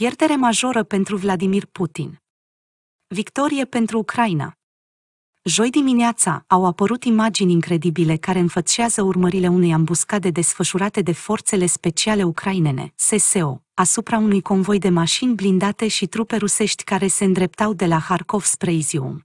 pierdere majoră pentru Vladimir Putin. Victorie pentru Ucraina. Joi dimineața au apărut imagini incredibile care înfățează urmările unei ambuscade desfășurate de forțele speciale ucrainene, SSO, asupra unui convoi de mașini blindate și trupe rusești care se îndreptau de la Harkov spre Izium.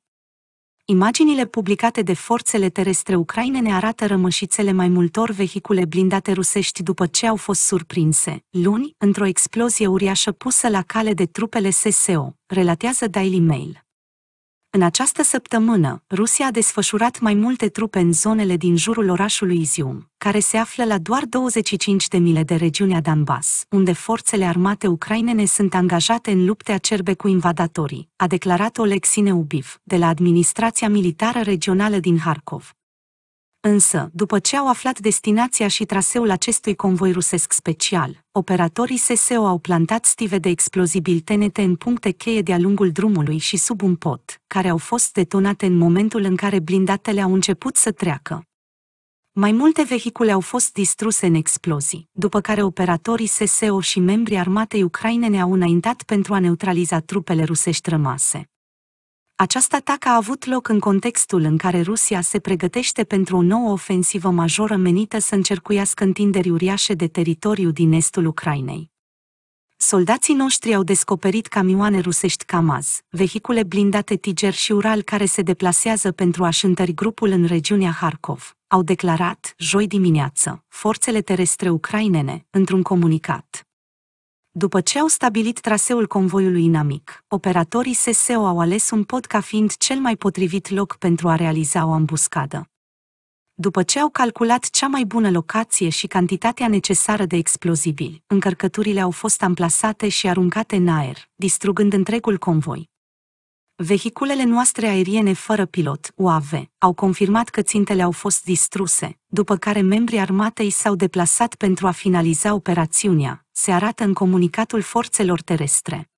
Imaginile publicate de forțele terestre ucraine ne arată rămășițele mai multor vehicule blindate rusești după ce au fost surprinse, luni, într-o explozie uriașă pusă la cale de trupele SSO, relatează Daily Mail. În această săptămână, Rusia a desfășurat mai multe trupe în zonele din jurul orașului Izium, care se află la doar 25 de mile de regiunea Donbass, unde forțele armate ucrainene sunt angajate în lupte acerbe cu invadatorii, a declarat Oleksine Ubiv, de la administrația militară regională din Harkov, Însă, după ce au aflat destinația și traseul acestui convoi rusesc special, operatorii SSO au plantat stive de explozibil TNT în puncte cheie de-a lungul drumului și sub un pot, care au fost detonate în momentul în care blindatele au început să treacă. Mai multe vehicule au fost distruse în explozii, după care operatorii SSO și membrii armatei ucrainene au înaintat pentru a neutraliza trupele rusești rămase. Acest atac a avut loc în contextul în care Rusia se pregătește pentru o nouă ofensivă majoră menită să încercuiască întinderi uriașe de teritoriu din estul Ucrainei. Soldații noștri au descoperit camioane rusești Kamaz, vehicule blindate Tiger și Ural care se deplasează pentru a-și întări grupul în regiunea Harkov, au declarat, joi dimineață, forțele terestre ucrainene, într-un comunicat. După ce au stabilit traseul convoiului inamic, operatorii SSO au ales un pod ca fiind cel mai potrivit loc pentru a realiza o ambuscadă. După ce au calculat cea mai bună locație și cantitatea necesară de explozibili, încărcăturile au fost amplasate și aruncate în aer, distrugând întregul convoi. Vehiculele noastre aeriene fără pilot, UAV, au confirmat că țintele au fost distruse, după care membrii armatei s-au deplasat pentru a finaliza operațiunea, se arată în comunicatul forțelor terestre.